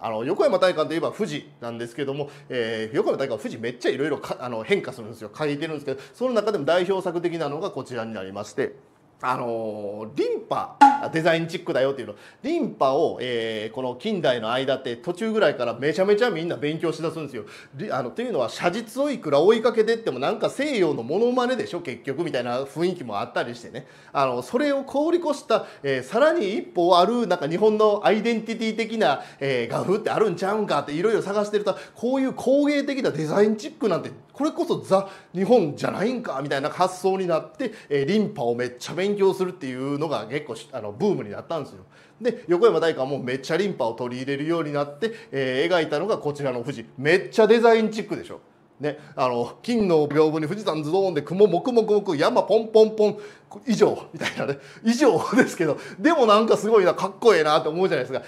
あの横山大観といえば富士なんですけども、えー、横山大観は富士めっちゃいろいろ変化するんですよ書いてるんですけどその中でも代表作的なのがこちらになりまして。あのー、リン波デザインチックだよっていうのリンパを、えー、この近代の間って途中ぐらいからめちゃめちゃみんな勉強しだすんですよ。あのというのは写実をいくら追いかけてってもなんか西洋のものまねでしょ結局みたいな雰囲気もあったりしてねあのそれを通り越した、えー、さらに一歩あるなんか日本のアイデンティティ的な、えー、画風ってあるんちゃうんかっていろいろ探してるとこういう工芸的なデザインチックなんてこれこそザ日本じゃないんかみたいな発想になって、えー、リンパをめっちゃ勉強するっていうのが結結構あのブームになったんですよで横山大観もめっちゃリンパを取り入れるようになって、えー、描いたのがこちらの富士めっちゃデザインチックでしょね、あの金の屏風に富士山ズドーンで雲もくもくもく山ポンポンポン以上みたいなね以上ですけどでもなんかすごいなかっこええなって思うじゃないですか